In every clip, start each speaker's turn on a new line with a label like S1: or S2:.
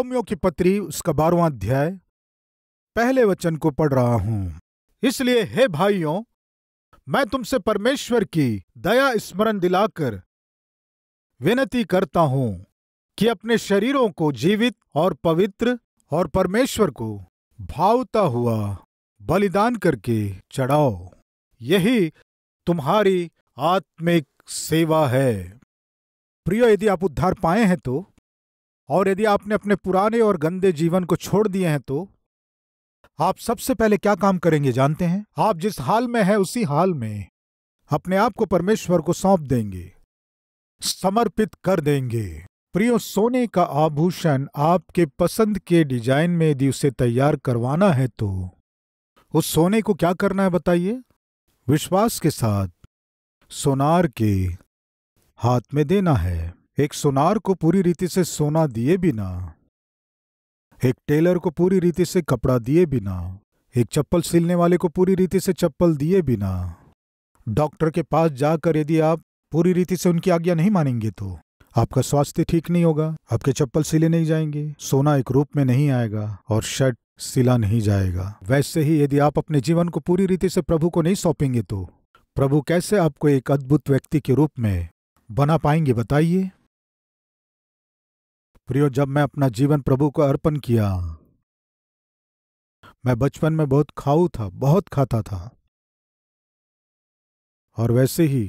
S1: Romeo की पत्री उसका बारहवा अध्याय पहले वचन को पढ़ रहा हूं इसलिए हे भाइयों मैं तुमसे परमेश्वर की दया स्मरण दिलाकर विनती करता हूं कि अपने शरीरों को जीवित और पवित्र और परमेश्वर को भावता हुआ बलिदान करके चढ़ाओ यही तुम्हारी आत्मिक सेवा है प्रिय यदि आप उद्धार पाए हैं तो और यदि आपने अपने पुराने और गंदे जीवन को छोड़ दिए हैं तो आप सबसे पहले क्या काम करेंगे जानते हैं आप जिस हाल में हैं उसी हाल में अपने आप को परमेश्वर को सौंप देंगे समर्पित कर देंगे प्रियो सोने का आभूषण आपके पसंद के डिजाइन में यदि उसे तैयार करवाना है तो उस सोने को क्या करना है बताइए विश्वास के साथ सोनार के हाथ में देना है एक सोनार को पूरी रीति से सोना दिए बिना एक टेलर को पूरी रीति से कपड़ा दिए बिना एक चप्पल सिलने वाले को पूरी रीति से चप्पल दिए बिना डॉक्टर के पास जाकर यदि आप पूरी रीति से उनकी आज्ञा नहीं मानेंगे तो आपका स्वास्थ्य ठीक नहीं होगा आपके चप्पल सिले नहीं जाएंगे सोना एक रूप में नहीं आएगा और शर्ट सिला नहीं जाएगा वैसे ही यदि आप अपने जीवन को पूरी रीति से प्रभु को नहीं सौंपेंगे तो प्रभु कैसे आपको एक अद्भुत व्यक्ति के रूप में बना पाएंगे बताइए प्रियो जब मैं अपना जीवन प्रभु को अर्पण किया मैं बचपन में बहुत खाऊ था बहुत खाता था और वैसे ही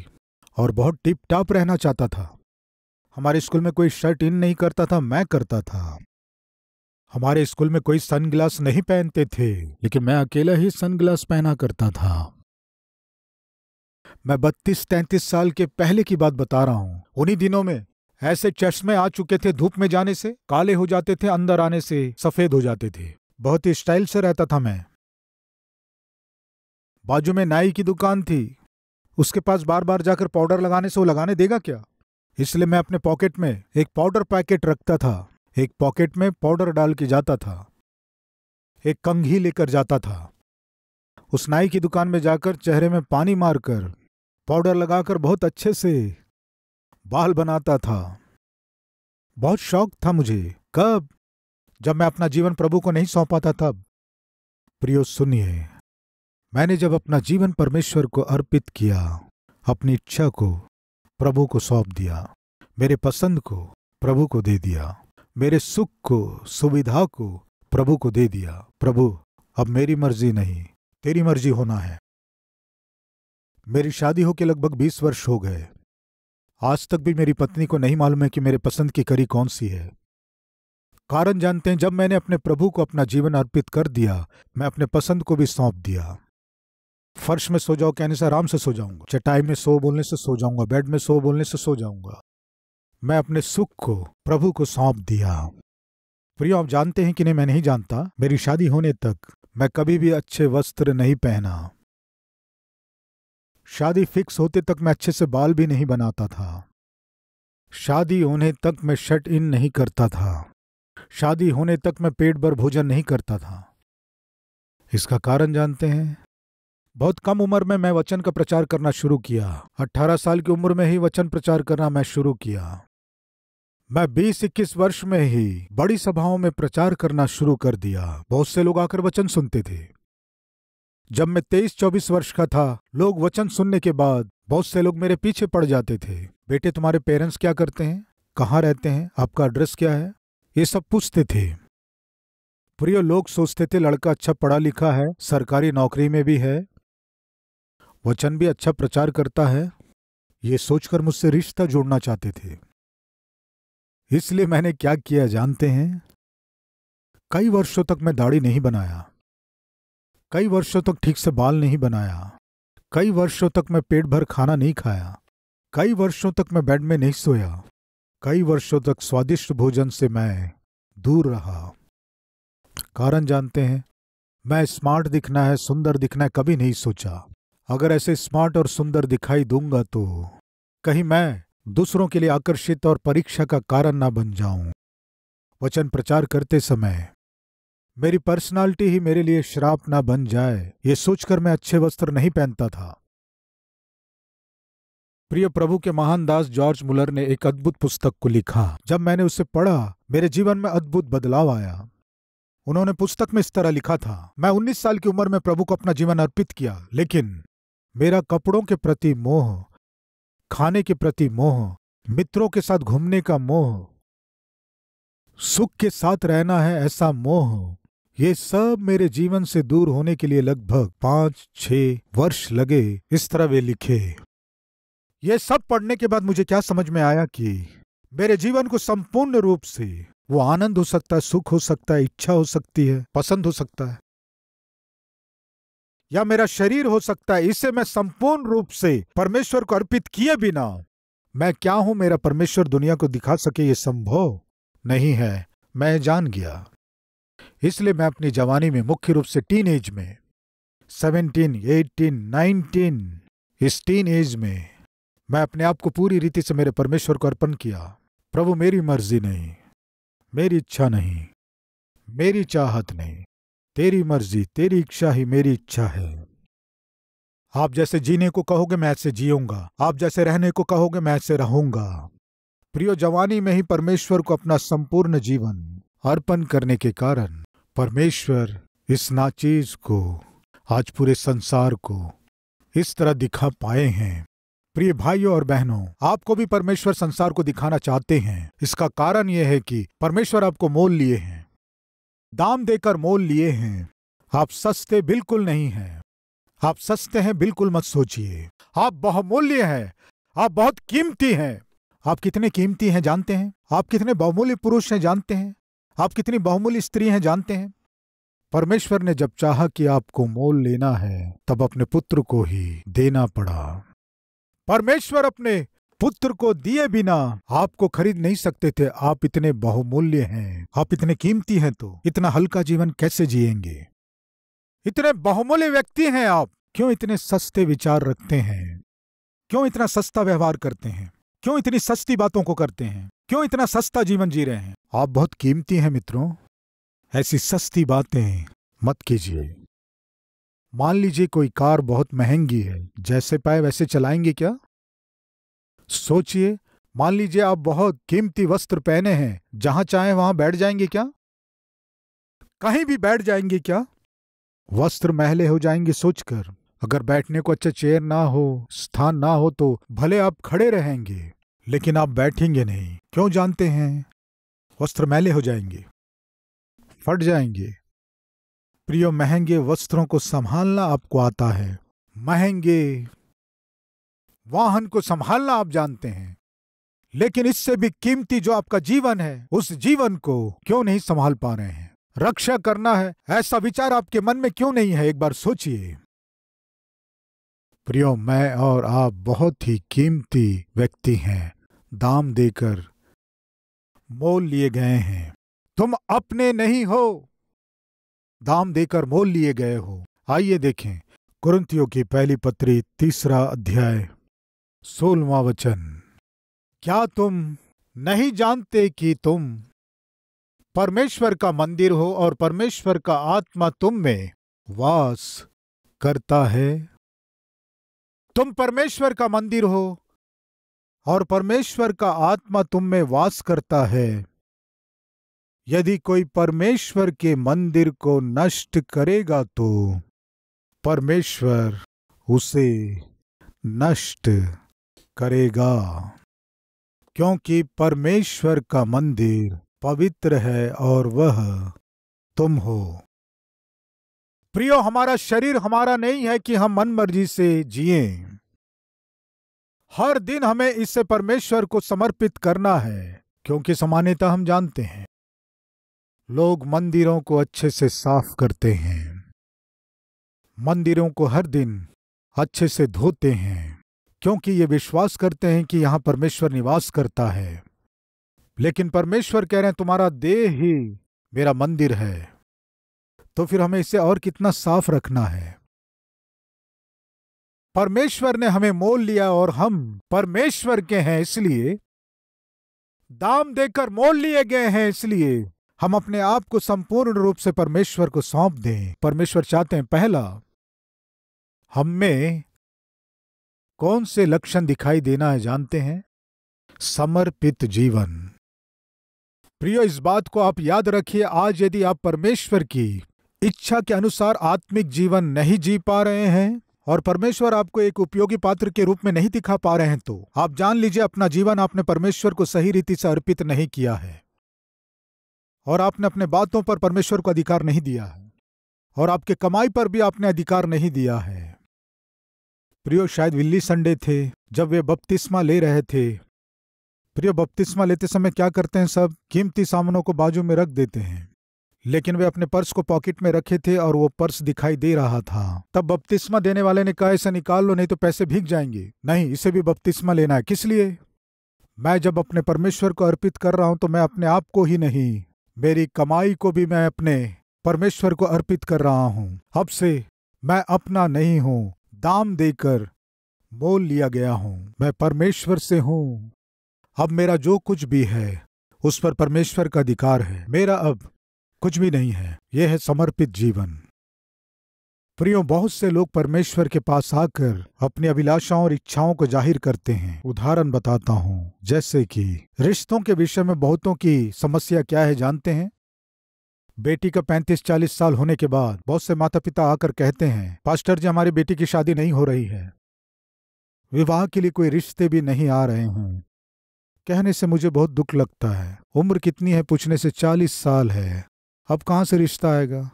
S1: और बहुत टिप टाप रहना चाहता था हमारे स्कूल में कोई शर्ट इन नहीं करता था मैं करता था हमारे स्कूल में कोई सनग्लास नहीं पहनते थे लेकिन मैं अकेला ही सनग्लास पहना करता था मैं बत्तीस तैंतीस साल के पहले की बात बता रहा हूं उन्हीं दिनों में ऐसे चश्मे आ चुके थे धूप में जाने से काले हो जाते थे अंदर आने से सफेद हो जाते थे बहुत ही स्टाइल से रहता था मैं बाजू में नाई की दुकान थी उसके पास बार बार जाकर पाउडर लगाने से वो लगाने देगा क्या इसलिए मैं अपने पॉकेट में एक पाउडर पैकेट रखता था एक पॉकेट में पाउडर डाल के जाता था एक कंघी लेकर जाता था उस नाई की दुकान में जाकर चेहरे में पानी मारकर पाउडर लगाकर बहुत अच्छे से बाल बनाता था बहुत शौक था मुझे कब जब मैं अपना जीवन प्रभु को नहीं सौंपाता तब प्रियो सुनिए मैंने जब अपना जीवन परमेश्वर को अर्पित किया अपनी इच्छा को प्रभु को सौंप दिया मेरे पसंद को प्रभु को दे दिया मेरे सुख को सुविधा को प्रभु को दे दिया प्रभु अब मेरी मर्जी नहीं तेरी मर्जी होना है मेरी शादी होके लगभग बीस वर्ष हो गए आज तक भी मेरी पत्नी को नहीं मालूम है कि मेरे पसंद की करी कौन सी है कारण जानते हैं जब मैंने अपने प्रभु को अपना जीवन अर्पित कर दिया मैं अपने पसंद को भी सौंप दिया फर्श में सो जाओ कहने से आराम से सो जाऊंगा चटाई में सो बोलने से सो जाऊंगा बेड में सो बोलने से सो जाऊंगा मैं अपने सुख को प्रभु को सौंप दिया प्रियो आप जानते हैं कि नहीं मैं नहीं जानता मेरी शादी होने तक मैं कभी भी अच्छे वस्त्र नहीं पहना शादी फिक्स होते तक मैं अच्छे से बाल भी नहीं बनाता था शादी होने तक मैं शट इन नहीं करता था शादी होने तक मैं पेट भर भोजन नहीं करता था इसका कारण जानते हैं बहुत कम उम्र में मैं वचन का प्रचार करना शुरू किया 18 साल की उम्र में ही वचन प्रचार करना मैं शुरू किया मैं बीस इक्कीस वर्ष में ही बड़ी सभाओं में प्रचार करना शुरू कर दिया बहुत से लोग आकर वचन सुनते थे जब मैं तेईस चौबीस वर्ष का था लोग वचन सुनने के बाद बहुत से लोग मेरे पीछे पड़ जाते थे बेटे तुम्हारे पेरेंट्स क्या करते हैं कहाँ रहते हैं आपका एड्रेस क्या है ये सब पूछते थे प्रिय लोग सोचते थे लड़का अच्छा पढ़ा लिखा है सरकारी नौकरी में भी है वचन भी अच्छा प्रचार करता है ये सोचकर मुझसे रिश्ता जोड़ना चाहते थे इसलिए मैंने क्या किया जानते हैं कई वर्षों तक मैं दाढ़ी नहीं बनाया कई वर्षों तक ठीक से बाल नहीं बनाया कई वर्षों तक मैं पेट भर खाना नहीं खाया कई वर्षों तक मैं बेड में नहीं सोया कई वर्षों तक स्वादिष्ट भोजन से मैं दूर रहा कारण जानते हैं मैं स्मार्ट दिखना है सुंदर दिखना है कभी नहीं सोचा अगर ऐसे स्मार्ट और सुंदर दिखाई दूंगा तो कहीं मैं दूसरों के लिए आकर्षित और परीक्षा का कारण ना बन जाऊं वचन प्रचार करते समय मेरी पर्सनालिटी ही मेरे लिए श्राप ना बन जाए ये सोचकर मैं अच्छे वस्त्र नहीं पहनता था प्रिय प्रभु के महान दास जॉर्ज मुलर ने एक अद्भुत पुस्तक को लिखा जब मैंने उसे पढ़ा मेरे जीवन में अद्भुत बदलाव आया उन्होंने पुस्तक में इस तरह लिखा था मैं उन्नीस साल की उम्र में प्रभु को अपना जीवन अर्पित किया लेकिन मेरा कपड़ों के प्रति मोह खाने के प्रति मोह मित्रों के साथ घूमने का मोह सुख के साथ रहना है ऐसा मोह ये सब मेरे जीवन से दूर होने के लिए लगभग पांच छह वर्ष लगे इस तरह वे लिखे ये सब पढ़ने के बाद मुझे क्या समझ में आया कि मेरे जीवन को संपूर्ण रूप से वो आनंद हो सकता है सुख हो सकता है इच्छा हो सकती है पसंद हो सकता है या मेरा शरीर हो सकता है इसे मैं संपूर्ण रूप से परमेश्वर को अर्पित किए बिना मैं क्या हूं मेरा परमेश्वर दुनिया को दिखा सके ये संभव नहीं है मैं जान गया इसलिए मैं अपनी जवानी में मुख्य रूप से टीन एज में सेवनटीन एटीन नाइनटीन इस टीन एज में मैं अपने आप को पूरी रीति से मेरे परमेश्वर को अर्पण किया प्रभु मेरी मर्जी नहीं मेरी इच्छा नहीं मेरी चाहत नहीं तेरी मर्जी तेरी इच्छा ही मेरी इच्छा है आप जैसे जीने को कहोगे मैं ऐसे जीऊंगा आप जैसे रहने को कहोगे मैं ऐसे रहूंगा प्रियो जवानी में ही परमेश्वर को अपना संपूर्ण जीवन अर्पण करने के कारण परमेश्वर इस नाचीज को आज पूरे संसार को इस तरह दिखा पाए हैं प्रिय भाइयों और बहनों आपको भी परमेश्वर संसार को दिखाना चाहते हैं इसका कारण यह है कि परमेश्वर आपको मोल लिए हैं दाम देकर मोल लिए हैं आप सस्ते बिल्कुल नहीं हैं आप सस्ते हैं बिल्कुल मत सोचिए आप बहुमूल्य हैं आप बहुत कीमती हैं आप कितने कीमती हैं जानते हैं आप कितने बहुमूल्य पुरुष हैं जानते हैं आप कितनी बहुमूल्य स्त्री हैं जानते हैं परमेश्वर ने जब चाहा कि आपको मोल लेना है तब अपने पुत्र को ही देना पड़ा परमेश्वर अपने पुत्र को दिए बिना आपको खरीद नहीं सकते थे आप इतने बहुमूल्य हैं आप इतने कीमती हैं तो इतना हल्का जीवन कैसे जिएंगे इतने बहुमूल्य व्यक्ति हैं आप क्यों इतने सस्ते विचार रखते हैं क्यों इतना सस्ता व्यवहार करते हैं क्यों इतनी सस्ती बातों को करते हैं क्यों इतना सस्ता जीवन जी रहे हैं आप बहुत कीमती हैं मित्रों ऐसी सस्ती बातें मत कीजिए मान लीजिए कोई कार बहुत महंगी है जैसे पाए वैसे चलाएंगे क्या सोचिए मान लीजिए आप बहुत कीमती वस्त्र पहने हैं जहां चाहे वहां बैठ जाएंगे क्या कहीं भी बैठ जाएंगे क्या वस्त्र महले हो जाएंगे सोचकर अगर बैठने को अच्छा चेयर ना हो स्थान ना हो तो भले आप खड़े रहेंगे लेकिन आप बैठेंगे नहीं क्यों जानते हैं वस्त्र मैले हो जाएंगे फट जाएंगे प्रिय महंगे वस्त्रों को संभालना आपको आता है महंगे वाहन को संभालना आप जानते हैं लेकिन इससे भी कीमती जो आपका जीवन है उस जीवन को क्यों नहीं संभाल पा रहे हैं रक्षा करना है ऐसा विचार आपके मन में क्यों नहीं है एक बार सोचिए प्रियो मैं और आप बहुत ही कीमती व्यक्ति हैं दाम देकर मोल लिए गए हैं तुम अपने नहीं हो दाम देकर मोल लिए गए हो आइए देखें कुरंतियों की पहली पत्री तीसरा अध्याय सोलवा वचन क्या तुम नहीं जानते कि तुम परमेश्वर का मंदिर हो और परमेश्वर का आत्मा तुम में वास करता है तुम परमेश्वर का मंदिर हो और परमेश्वर का आत्मा तुम में वास करता है यदि कोई परमेश्वर के मंदिर को नष्ट करेगा तो परमेश्वर उसे नष्ट करेगा क्योंकि परमेश्वर का मंदिर पवित्र है और वह तुम हो प्रियो हमारा शरीर हमारा नहीं है कि हम मन मर्जी से जिए हर दिन हमें इससे परमेश्वर को समर्पित करना है क्योंकि सामान्यता हम जानते हैं लोग मंदिरों को अच्छे से साफ करते हैं मंदिरों को हर दिन अच्छे से धोते हैं क्योंकि ये विश्वास करते हैं कि यहां परमेश्वर निवास करता है लेकिन परमेश्वर कह रहे हैं तुम्हारा देह ही मेरा मंदिर है तो फिर हमें इसे और कितना साफ रखना है परमेश्वर ने हमें मोल लिया और हम परमेश्वर के हैं इसलिए दाम देकर मोल लिए गए हैं इसलिए हम अपने आप को संपूर्ण रूप से परमेश्वर को सौंप दें परमेश्वर चाहते हैं पहला हम में कौन से लक्षण दिखाई देना है जानते हैं समर्पित जीवन प्रियो इस बात को आप याद रखिए आज यदि आप परमेश्वर की इच्छा के अनुसार आत्मिक जीवन नहीं जी पा रहे हैं और परमेश्वर आपको एक उपयोगी पात्र के रूप में नहीं दिखा पा रहे हैं तो आप जान लीजिए अपना जीवन आपने परमेश्वर को सही रीति से अर्पित नहीं किया है और आपने अपने बातों पर परमेश्वर को अधिकार नहीं दिया है और आपके कमाई पर भी आपने अधिकार नहीं दिया है प्रियो शायद विल्ली संडे थे जब वे बपतिस्मा ले रहे थे प्रियो बपतिस्मा लेते समय क्या करते हैं सब कीमती सामानों को बाजू में रख देते हैं लेकिन वे अपने पर्स को पॉकेट में रखे थे और वो पर्स दिखाई दे रहा था तब बपतिस्मा देने वाले ने कहा इसे निकाल लो नहीं तो पैसे भीग जाएंगे नहीं इसे भी बपतिस्मा लेना है किस लिए मैं जब अपने परमेश्वर को अर्पित कर रहा हूं तो मैं अपने आप को ही नहीं मेरी कमाई को भी मैं अपने परमेश्वर को अर्पित कर रहा हूं अब से मैं अपना नहीं हूं दाम देकर मोल लिया गया हूं मैं परमेश्वर से हूं अब मेरा जो कुछ भी है उस पर परमेश्वर का अधिकार है मेरा अब कुछ भी नहीं है यह है समर्पित जीवन प्रियो बहुत से लोग परमेश्वर के पास आकर अपनी अभिलाषाओं और इच्छाओं को जाहिर करते हैं उदाहरण बताता हूं जैसे कि रिश्तों के विषय में बहुतों की समस्या क्या है जानते हैं बेटी का पैंतीस चालीस साल होने के बाद बहुत से माता पिता आकर कहते हैं पास्टर जी हमारी बेटी की शादी नहीं हो रही है विवाह के लिए कोई रिश्ते भी नहीं आ रहे हैं कहने से मुझे बहुत दुख लगता है उम्र कितनी है पूछने से चालीस साल है अब कहाँ से रिश्ता आएगा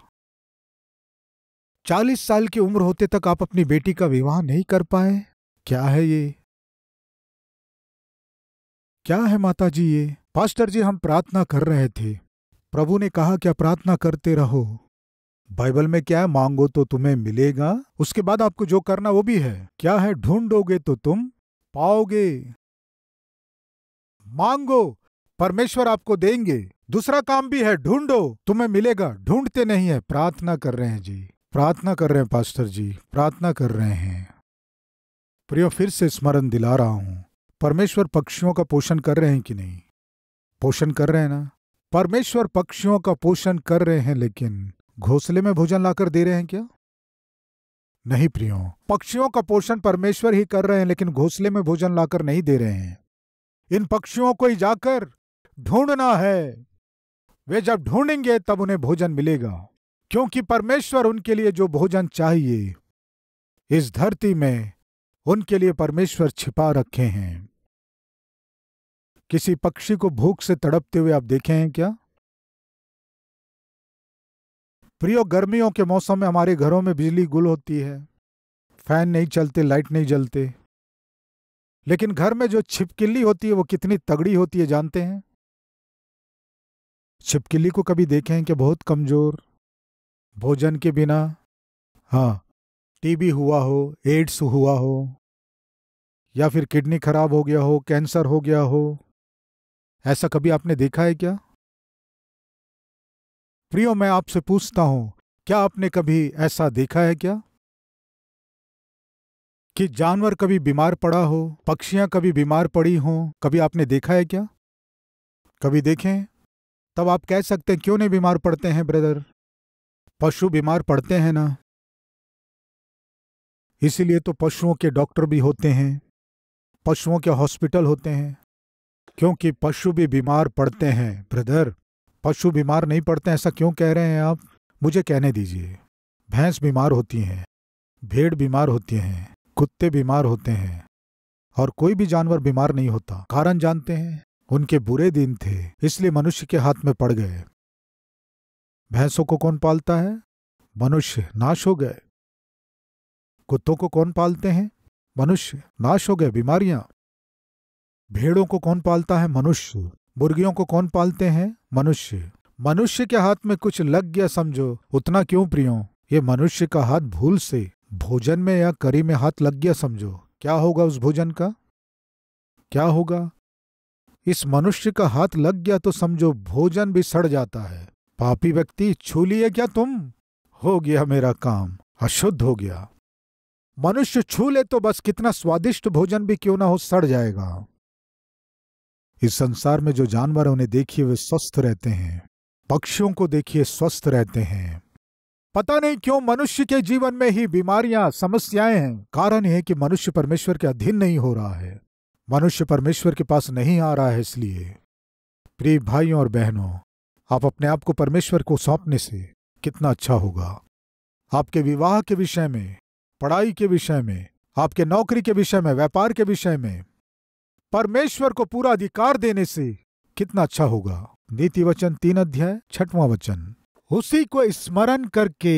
S1: चालीस साल की उम्र होते तक आप अपनी बेटी का विवाह नहीं कर पाए क्या है ये क्या है माता जी ये पास्टर जी हम प्रार्थना कर रहे थे प्रभु ने कहा क्या प्रार्थना करते रहो बाइबल में क्या है मांगो तो तुम्हें मिलेगा उसके बाद आपको जो करना वो भी है क्या है ढूंढोगे तो तुम पाओगे मांगो परमेश्वर आपको देंगे दूसरा काम भी है ढूंढो तुम्हें मिलेगा ढूंढते नहीं है प्रार्थना कर रहे हैं जी प्रार्थना कर रहे हैं पास्टर जी प्रार्थना कर रहे हैं प्रियो फिर से स्मरण दिला रहा हूं परमेश्वर पक्षियों का पोषण कर रहे हैं कि नहीं पोषण कर रहे हैं ना परमेश्वर पक्षियों का पोषण कर रहे हैं लेकिन घोंसले में भोजन लाकर दे रहे हैं क्या नहीं प्रियो पक्षियों का पोषण परमेश्वर ही कर रहे हैं लेकिन घोंसले में भोजन लाकर नहीं दे रहे हैं इन पक्षियों को ही जाकर ढूंढना है वे जब ढूंढेंगे तब उन्हें भोजन मिलेगा क्योंकि परमेश्वर उनके लिए जो भोजन चाहिए इस धरती में उनके लिए परमेश्वर छिपा रखे हैं किसी पक्षी को भूख से तड़पते हुए आप देखे हैं क्या प्रियो गर्मियों के मौसम में हमारे घरों में बिजली गुल होती है फैन नहीं चलते लाइट नहीं जलते लेकिन घर में जो छिपकिली होती है वो कितनी तगड़ी होती है जानते हैं छिपकली को कभी देखे हैं कि बहुत कमज़ोर भोजन के बिना हाँ टीबी हुआ हो एड्स हुआ हो या फिर किडनी खराब हो गया हो कैंसर हो गया हो ऐसा कभी आपने देखा है क्या प्रियो मैं आपसे पूछता हूं क्या आपने कभी ऐसा देखा है क्या कि जानवर कभी बीमार पड़ा हो पक्षियां कभी बीमार पड़ी हों कभी आपने देखा है क्या कभी देखें तब आप कह सकते हैं क्यों नहीं बीमार पड़ते हैं ब्रदर पशु बीमार पड़ते हैं ना इसीलिए तो पशुओं के डॉक्टर भी होते हैं पशुओं के हॉस्पिटल होते हैं क्योंकि पशु भी बीमार पड़ते हैं ब्रदर पशु बीमार नहीं पड़ते ऐसा क्यों कह रहे हैं आप मुझे कहने दीजिए भैंस बीमार होती हैं भेड़ बीमार होती हैं कुत्ते बीमार होते हैं और कोई भी जानवर बीमार नहीं होता कारण जानते हैं उनके बुरे दिन थे इसलिए मनुष्य के हाथ में पड़ गए भैंसों को कौन पालता है मनुष्य नाश हो गए कुत्तों को कौन पालते हैं मनुष्य नाश हो गए बीमारियां भेड़ों को कौन पालता है मनुष्य मुर्गियों को कौन पालते हैं मनुष्य मनुष्य के हाथ में कुछ लग गया समझो उतना क्यों प्रियो ये मनुष्य का हाथ भूल से भोजन में या करी में हाथ लग गया समझो क्या होगा उस भोजन का क्या होगा इस मनुष्य का हाथ लग गया तो समझो भोजन भी सड़ जाता है पापी व्यक्ति छू लिए क्या तुम हो गया मेरा काम अशुद्ध हो गया मनुष्य छू ले तो बस कितना स्वादिष्ट भोजन भी क्यों ना हो सड़ जाएगा इस संसार में जो जानवर उन्हें देखिए वे स्वस्थ रहते हैं पक्षियों को देखिए स्वस्थ रहते हैं पता नहीं क्यों मनुष्य के जीवन में ही बीमारियां समस्याएं हैं कारण है कि मनुष्य परमेश्वर के अधीन नहीं हो रहा है मनुष्य परमेश्वर के पास नहीं आ रहा है इसलिए प्रिय भाइयों और बहनों आप अपने आप को परमेश्वर को सौंपने से कितना अच्छा होगा आपके विवाह के विषय में पढ़ाई के विषय में आपके नौकरी के विषय में व्यापार के विषय में परमेश्वर को पूरा अधिकार देने से कितना अच्छा होगा नीति वचन तीन अध्याय छठवां वचन उसी को स्मरण करके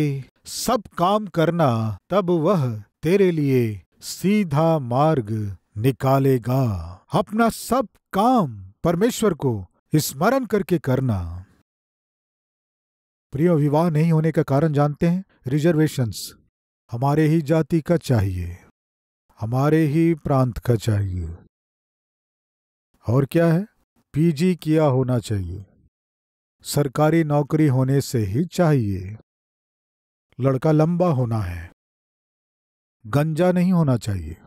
S1: सब काम करना तब वह तेरे लिए सीधा मार्ग निकालेगा अपना सब काम परमेश्वर को स्मरण करके करना प्रिय विवाह नहीं होने का कारण जानते हैं रिजर्वेशंस हमारे ही जाति का चाहिए हमारे ही प्रांत का चाहिए और क्या है पीजी किया होना चाहिए सरकारी नौकरी होने से ही चाहिए लड़का लंबा होना है गंजा नहीं होना चाहिए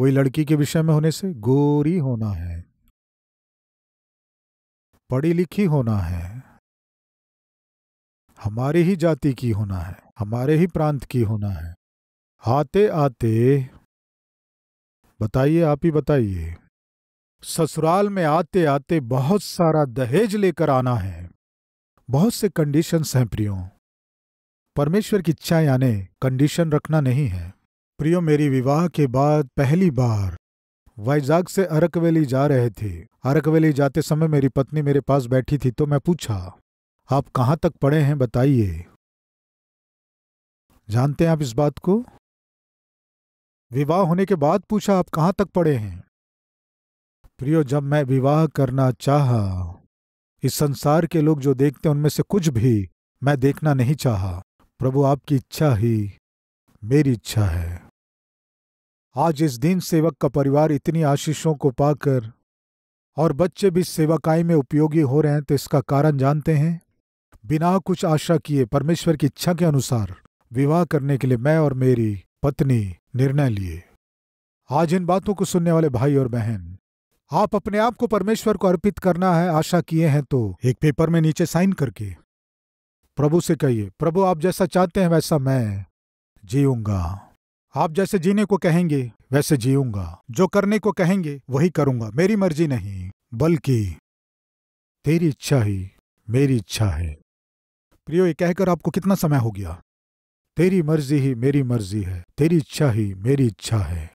S1: वही लड़की के विषय में होने से गोरी होना है पढ़ी लिखी होना है हमारे ही जाति की होना है हमारे ही प्रांत की होना है आते आते बताइए आप ही बताइए ससुराल में आते आते बहुत सारा दहेज लेकर आना है बहुत से कंडीशंस हैं प्रियो परमेश्वर की इच्छा यानी कंडीशन रखना नहीं है प्रियो मेरी विवाह के बाद पहली बार वाइजाग से अरकवेली जा रहे थे अरकवेली जाते समय मेरी पत्नी मेरे पास बैठी थी तो मैं पूछा आप कहाँ तक पढ़े हैं बताइए जानते हैं आप इस बात को विवाह होने के बाद पूछा आप कहाँ तक पढ़े हैं प्रियो जब मैं विवाह करना चाहा इस संसार के लोग जो देखते हैं उनमें से कुछ भी मैं देखना नहीं चाहा प्रभु आपकी इच्छा ही मेरी इच्छा है आज इस दिन सेवक का परिवार इतनी आशीषों को पाकर और बच्चे भी सेवकाई में उपयोगी हो रहे हैं तो इसका कारण जानते हैं बिना कुछ आशा किए परमेश्वर की इच्छा के अनुसार विवाह करने के लिए मैं और मेरी पत्नी निर्णय लिए आज इन बातों को सुनने वाले भाई और बहन आप अपने आप को परमेश्वर को अर्पित करना है आशा किए हैं तो एक पेपर में नीचे साइन करके प्रभु से कहिए प्रभु आप जैसा चाहते हैं वैसा मैं जीऊंगा आप जैसे जीने को कहेंगे वैसे जीऊंगा जो करने को कहेंगे वही करूंगा मेरी मर्जी नहीं बल्कि तेरी इच्छा ही मेरी इच्छा है प्रियो ये कहकर आपको कितना समय हो गया तेरी मर्जी ही मेरी मर्जी है तेरी इच्छा ही मेरी इच्छा है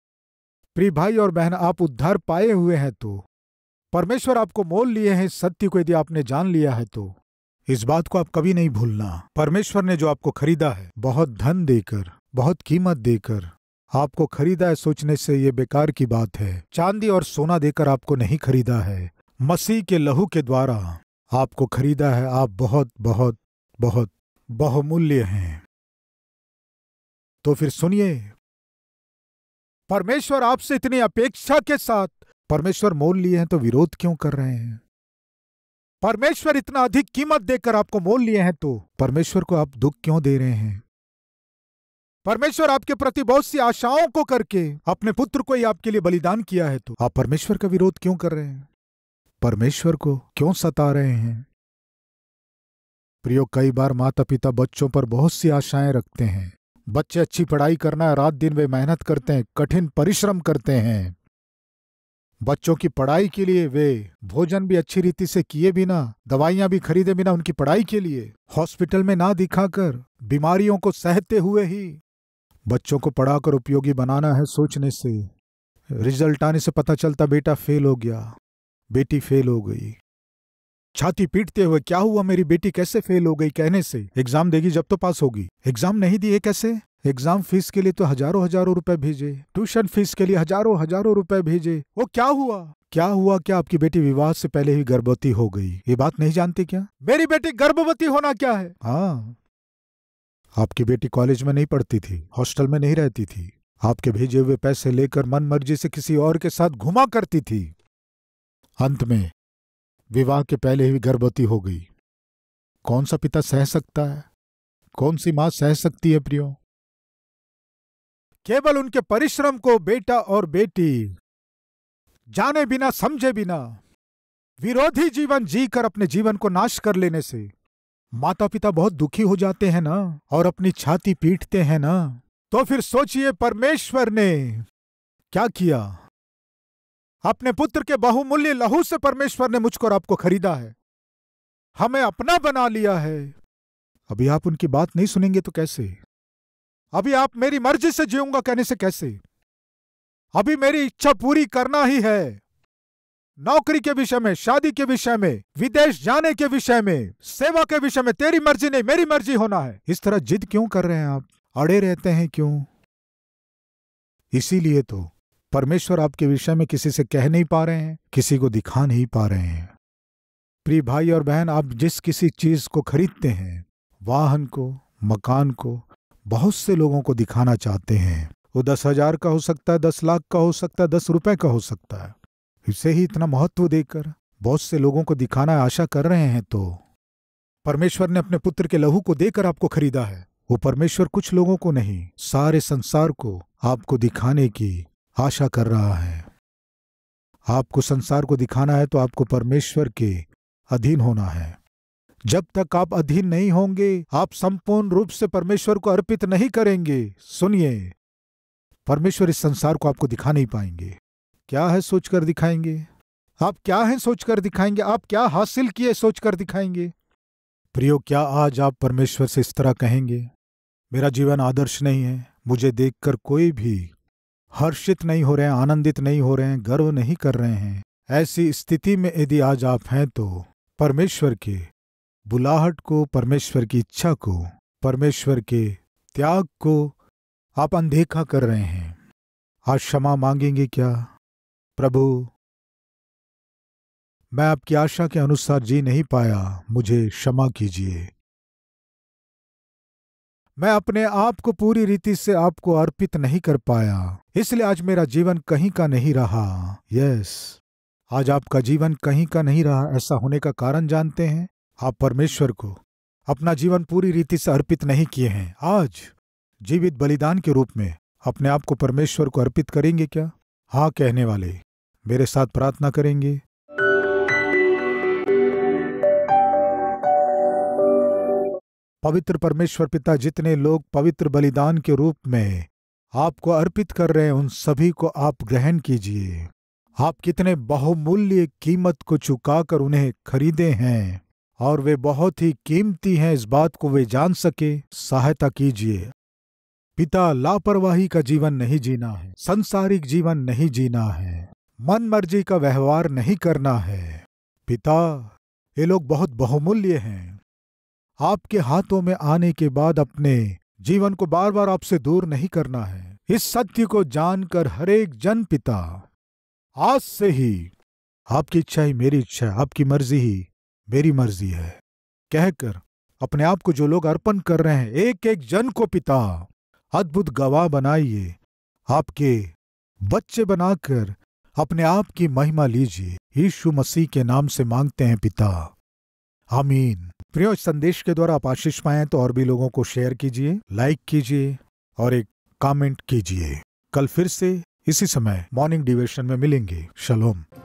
S1: प्रिय भाई और बहन आप उद्धार पाए हुए हैं तो परमेश्वर आपको मोल लिए हैं इस सत्य को यदि आपने जान लिया है तो इस बात को आप कभी नहीं भूलना परमेश्वर ने जो आपको खरीदा है बहुत धन देकर बहुत कीमत देकर आपको खरीदा है सोचने से ये बेकार की बात है चांदी और सोना देकर आपको नहीं खरीदा है मसीह के लहू के द्वारा आपको खरीदा है आप बहुत बहुत बहुत बहुमूल्य हैं तो फिर सुनिए परमेश्वर आपसे इतनी अपेक्षा के साथ परमेश्वर मोल लिए हैं तो विरोध क्यों कर रहे हैं परमेश्वर इतना अधिक कीमत देकर आपको मोल लिए हैं तो परमेश्वर को आप दुख क्यों दे रहे हैं परमेश्वर आपके प्रति बहुत सी आशाओं को करके अपने पुत्र को ही आपके लिए बलिदान किया है तो आप परमेश्वर का विरोध क्यों कर रहे हैं परमेश्वर को क्यों सता रहे हैं प्रियो कई बार माता पिता बच्चों पर बहुत सी आशाएं रखते हैं बच्चे अच्छी पढ़ाई करना है रात दिन वे मेहनत करते हैं कठिन परिश्रम करते हैं बच्चों की पढ़ाई के लिए वे भोजन भी अच्छी रीति से किए बिना दवाइयां भी खरीदे बिना उनकी पढ़ाई के लिए हॉस्पिटल में ना दिखाकर बीमारियों को सहते हुए ही बच्चों को पढ़ाकर उपयोगी बनाना है सोचने से रिजल्ट आने से पता चलता बेटा फेल हो गया बेटी फेल हो गई छाती पीटते हुए क्या हुआ मेरी बेटी कैसे फेल हो गई कहने से एग्जाम देगी जब तो पास होगी एग्जाम नहीं दिए कैसे एग्जाम फीस के लिए तो हजारों हजारों रुपए भेजे ट्यूशन फीस के लिए हजारों हजारों रुपए भेजे वो क्या हुआ क्या हुआ क्या आपकी बेटी विवाह से पहले ही गर्भवती हो गई ये बात नहीं जानती क्या मेरी बेटी गर्भवती होना क्या है हाँ आपकी बेटी कॉलेज में नहीं पढ़ती थी हॉस्टल में नहीं रहती थी आपके भेजे हुए पैसे लेकर मन मर्जी से किसी और के साथ घुमा करती थी अंत में विवाह के पहले ही गर्भवती हो गई कौन सा पिता सह सकता है कौन सी मां सह सकती है प्रियो केवल उनके परिश्रम को बेटा और बेटी जाने बिना समझे बिना विरोधी जीवन जीकर अपने जीवन को नाश कर लेने से माता पिता बहुत दुखी हो जाते हैं ना और अपनी छाती पीटते हैं ना तो फिर सोचिए परमेश्वर ने क्या किया अपने पुत्र के बहुमूल्य लहू से परमेश्वर ने मुझको और आपको खरीदा है हमें अपना बना लिया है अभी आप उनकी बात नहीं सुनेंगे तो कैसे अभी आप मेरी मर्जी से जीऊंगा कहने से कैसे अभी मेरी इच्छा पूरी करना ही है नौकरी के विषय में शादी के विषय में विदेश जाने के विषय में सेवा के विषय में तेरी मर्जी नहीं मेरी मर्जी होना है इस तरह जिद क्यों कर रहे हैं आप अड़े रहते हैं क्यों इसीलिए तो परमेश्वर आपके विषय में किसी से कह नहीं पा रहे हैं किसी को दिखा नहीं पा रहे हैं प्रिय भाई और बहन आप जिस किसी चीज को खरीदते हैं वाहन को मकान को बहुत से लोगों को दिखाना चाहते हैं वो दस हजार का हो सकता है दस लाख का हो सकता है दस रुपए का हो सकता है इसे ही इतना महत्व देकर बहुत से लोगों को दिखाना आशा कर रहे हैं तो परमेश्वर ने अपने पुत्र के लहू को देकर आपको खरीदा है वो परमेश्वर कुछ लोगों को नहीं सारे संसार को आपको दिखाने की आशा कर रहा है आपको संसार को दिखाना है तो आपको परमेश्वर के अधीन होना है जब तक आप अधीन नहीं होंगे आप संपूर्ण रूप से परमेश्वर को अर्पित नहीं करेंगे सुनिए परमेश्वर इस संसार को आपको दिखा नहीं पाएंगे क्या है सोचकर दिखाएंगे आप क्या है सोचकर दिखाएंगे आप क्या हासिल किए सोचकर दिखाएंगे प्रियो क्या आज आप परमेश्वर से इस तरह कहेंगे मेरा जीवन आदर्श नहीं है मुझे देखकर कोई भी हर्षित नहीं हो रहे हैं आनंदित नहीं हो रहे हैं गर्व नहीं कर रहे हैं ऐसी स्थिति में यदि आज आप हैं तो परमेश्वर के बुलाहट को परमेश्वर की इच्छा को परमेश्वर के त्याग को आप अनदेखा कर रहे हैं आज क्षमा मांगेंगे क्या प्रभु मैं आपकी आशा के अनुसार जी नहीं पाया मुझे क्षमा कीजिए मैं अपने आप को पूरी रीति से आपको अर्पित नहीं कर पाया इसलिए आज मेरा जीवन कहीं का नहीं रहा यस आज आपका जीवन कहीं का नहीं रहा ऐसा होने का कारण जानते हैं आप परमेश्वर को अपना जीवन पूरी रीति से अर्पित नहीं किए हैं आज जीवित बलिदान के रूप में अपने आप को परमेश्वर को अर्पित करेंगे क्या हाँ कहने वाले मेरे साथ प्रार्थना करेंगे पवित्र परमेश्वर पिता जितने लोग पवित्र बलिदान के रूप में आपको अर्पित कर रहे हैं उन सभी को आप ग्रहण कीजिए आप कितने बहुमूल्य कीमत को चुकाकर उन्हें खरीदे हैं और वे बहुत ही कीमती हैं इस बात को वे जान सके सहायता कीजिए पिता लापरवाही का जीवन नहीं जीना है संसारिक जीवन नहीं जीना है मन मर्जी का व्यवहार नहीं करना है पिता ये लोग बहुत बहुमूल्य हैं आपके हाथों में आने के बाद अपने जीवन को बार बार आपसे दूर नहीं करना है इस सत्य को जानकर हरेक जन पिता आज से ही आपकी इच्छा ही मेरी इच्छा है आपकी मर्जी ही मेरी मर्जी है कहकर अपने आप को जो लोग अर्पण कर रहे हैं एक एक जन को पिता अद्भुत गवाह बनाइए आपके बच्चे बनाकर अपने आप की महिमा लीजिए यीशु मसीह के नाम से मांगते हैं पिता आमीन इस संदेश के द्वारा आप आशीष पाएं तो और भी लोगों को शेयर कीजिए लाइक कीजिए और एक कमेंट कीजिए कल फिर से इसी समय मॉर्निंग डिवेशन में मिलेंगे शलोम